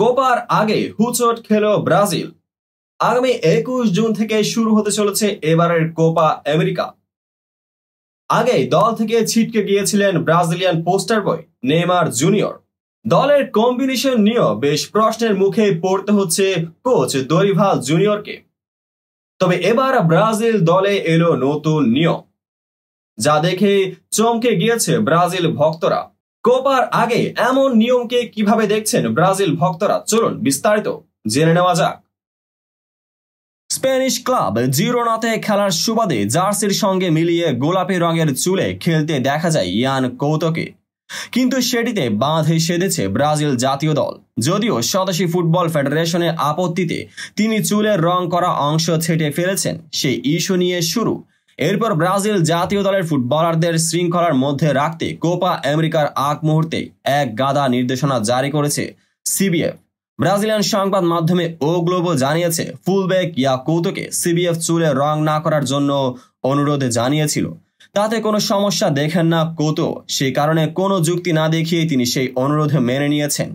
কোপার আগে হুচট খেল ব্রাজিল আগামী একুশ জুন থেকে শুরু হতে চলেছে এবারের কোপা আমেরিকা আগে দল থেকে ছিটকে গিয়েছিলেন Brazilian poster boy Neymar junior দলের কম্বিনেশন নিয়েও বেশ প্রশ্নের মুখে পড়তে হচ্ছে কোচ দরিভাল জুনিয়রকে তবে এবার ব্রাজিল দলে এলো নতুন নিয়ম যা দেখে চমকে গিয়েছে ব্রাজিল ভক্তরা কোপার আগে এমন নিয়মকে কিভাবে দেখছেন ব্রাজিল ভক্তরা চলুন বিস্তারিত জেনে নেওয়া যাক স্প্যানিশ ক্লাব জিরোনাতে খেলার সুবাদে জার্সির সঙ্গে মিলিয়ে গোলাপি রঙের চুলে খেলতে দেখা যায় ইয়ান কৌতকে কিন্তু সেটিতে বাঁধে সেধেছে ব্রাজিল জাতীয় দল যদিও স্বদেশী ফুটবল ফেডারেশনের আপত্তিতে তিনি চুলের রং করা অংশ ছেটে ফেলেছেন সেই ইস্যু নিয়ে শুরু এরপর ব্রাজিল জাতীয় দলের ফুটবলারদের শৃঙ্খলার মধ্যে রাখতে কোপা আমেরিকার আগ মুহূর্তে এক গাদা নির্দেশনা জারি করেছে সিবিএফ ব্রাজিলিয়ান সংবাদ মাধ্যমে ও গ্লোবো জানিয়েছে ফুলব্যাক ইয়া কৌতুকে সিবিএফ চুলে রং না করার জন্য অনুরোধে জানিয়েছিল তাতে কোনো সমস্যা দেখেন না কৌতো সেই কারণে কোনো যুক্তি না দেখিয়ে তিনি সেই অনুরোধে মেনে নিয়েছেন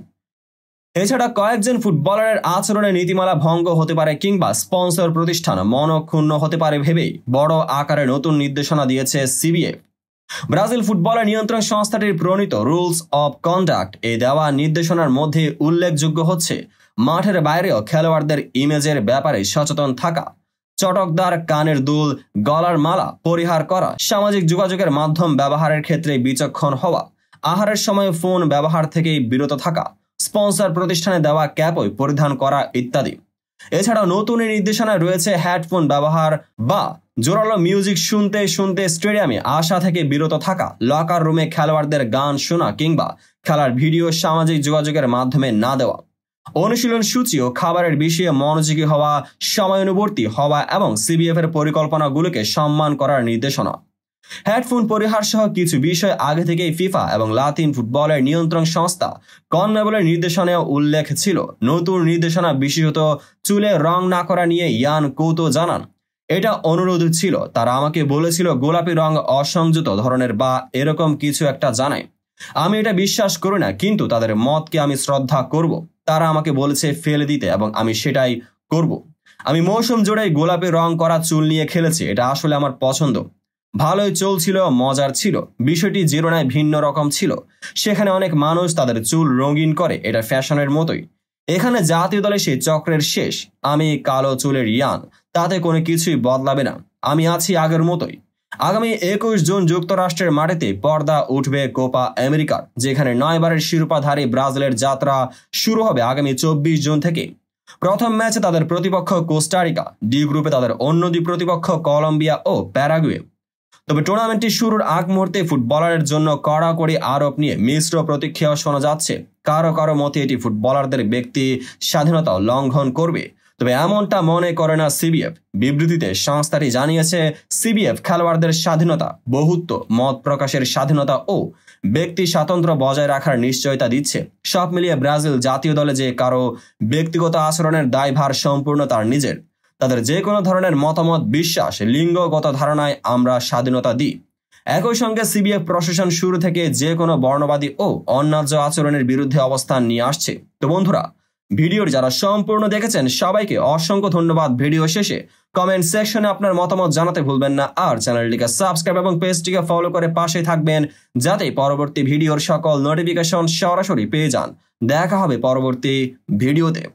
এছাড়া কয়েকজন ফুটবলারের আচরণে নীতিমালা ভঙ্গ হতে পারে কিংবা স্পন্সর প্রতিষ্ঠান মনক্ষুণ্ণ হতে পারে ভেবেই বড় আকারে নতুন নির্দেশনা দিয়েছে সিবিএফ ব্রাজিল ফুটবলের নিয়ন্ত্রণ সংস্থাটির প্রণীত রুলস অব কন্ডাক্ট এ দেওয়া নির্দেশনার মধ্যে উল্লেখযোগ্য হচ্ছে মাঠের বাইরেও খেলোয়াড়দের ইমেজের ব্যাপারে সচেতন থাকা চটকদার কানের দুল গলার মালা পরিহার করা সামাজিক যোগাযোগের মাধ্যম ব্যবহারের ক্ষেত্রে বিচক্ষণ হওয়া আহারের সময় ফোন ব্যবহার থেকেই বিরত থাকা স্পন্সর প্রতিষ্ঠানে দেওয়া ক্যাপই পরিধান করা ইত্যাদি এছাড়াও নতুন নির্দেশনায় রয়েছে হেডফোন ব্যবহার বা জোরালো মিউজিক শুনতে শুনতে স্টেডিয়ামে আশা থেকে বিরত থাকা লকার রুমে খেলোয়াড়দের গান শোনা কিংবা খেলার ভিডিও সামাজিক যোগাযোগের মাধ্যমে না দেওয়া অনুশীলন সূচি ও খাবারের বিষয়ে মনোযোগী হওয়া সময়ানুবর্তী হওয়া এবং সিবিএফ এর পরিকল্পনাগুলোকে সম্মান করার নির্দেশনা হেডফোন পরিহার সহ কিছু বিষয় আগে থেকেই ফিফা এবং লাতিন ফুটবলের নিয়ন্ত্রণ সংস্থা কনমেবলের নির্দেশনায় উল্লেখ ছিল নতুন নির্দেশনা বিশেষত চুলে রং না করা নিয়ে ইয়ান কৌতো জানান এটা অনুরোধ ছিল তারা আমাকে বলেছিল গোলাপি রং অসংযত ধরনের বা এরকম কিছু একটা জানায় আমি এটা বিশ্বাস করি না কিন্তু তাদের মতকে আমি শ্রদ্ধা করব তারা আমাকে বলেছে ফেলে দিতে এবং আমি সেটাই করব আমি মৌসুম জোড়ে গোলাপি রং করা চুল নিয়ে খেলেছি এটা আসলে আমার পছন্দ ভালোই চলছিল মজার ছিল বিষয়টি জিরোনায় ভিন্ন রকম ছিল সেখানে অনেক মানুষ তাদের চুল রঙিন করে এটা ফ্যাশনের মতোই এখানে জাতীয় দলে সেই চক্রের শেষ আমি কালো চুলের ইয়ান তাতে কোনো কিছুই বদলাবে না আমি আছি আগের মতোই আগামী একুশ জুন যুক্তরাষ্ট্রের মাটিতে পর্দা উঠবে কোপা আমেরিকার যেখানে নয়বারের শিরোপাধারী ব্রাজিলের যাত্রা শুরু হবে আগামী চব্বিশ জুন থেকে প্রথম ম্যাচে তাদের প্রতিপক্ষ কোস্টারিকা ডি গ্রুপে তাদের অন্য দুই প্রতিপক্ষ কলম্বিয়া ও প্যারাগুয়ে তবে টুর্নামেন্টটি শুরুর আগ মুহূর্তে ফুটবলারের জন্য কড়াকড়ি আরোপ নিয়ে মিশ্র প্রতিক্রিয়া শোনা যাচ্ছে কারো কারো মতে এটি ফুটবলারদের ব্যক্তি স্বাধীনতা লঙ্ঘন করবে তবে এমনটা মনে করে না সিবিএফ বিবৃতিতে সংস্থাটি জানিয়েছে সিবিএফ খেলোয়াড়দের স্বাধীনতা বহুত্ব মত প্রকাশের স্বাধীনতা ও ব্যক্তি স্বাতন্ত্র্য বজায় রাখার নিশ্চয়তা দিচ্ছে সব মিলিয়ে ব্রাজিল জাতীয় দলে যে কারো ব্যক্তিগত আচরণের দায়ভার সম্পূর্ণ তার নিজের তাদের যে কোনো ধরনের মতামত বিশ্বাস লিঙ্গগত ধারণায় আমরা স্বাধীনতা দিই একই সঙ্গে সিবিএফ প্রশাসন শুরু থেকে যে কোনো বর্ণবাদী ও অন্যায্য আচরণের বিরুদ্ধে অবস্থান নিয়ে আসছে তো বন্ধুরা ভিডিওর যারা সম্পূর্ণ দেখেছেন সবাইকে অসংখ্য ধন্যবাদ ভিডিও শেষে কমেন্ট সেকশনে আপনার মতামত জানাতে ভুলবেন না আর চ্যানেলটিকে সাবস্ক্রাইব এবং পেজটিকে ফলো করে পাশে থাকবেন যাতে পরবর্তী ভিডিওর সকল নোটিফিকেশন সরাসরি পেয়ে যান দেখা হবে পরবর্তী ভিডিওতে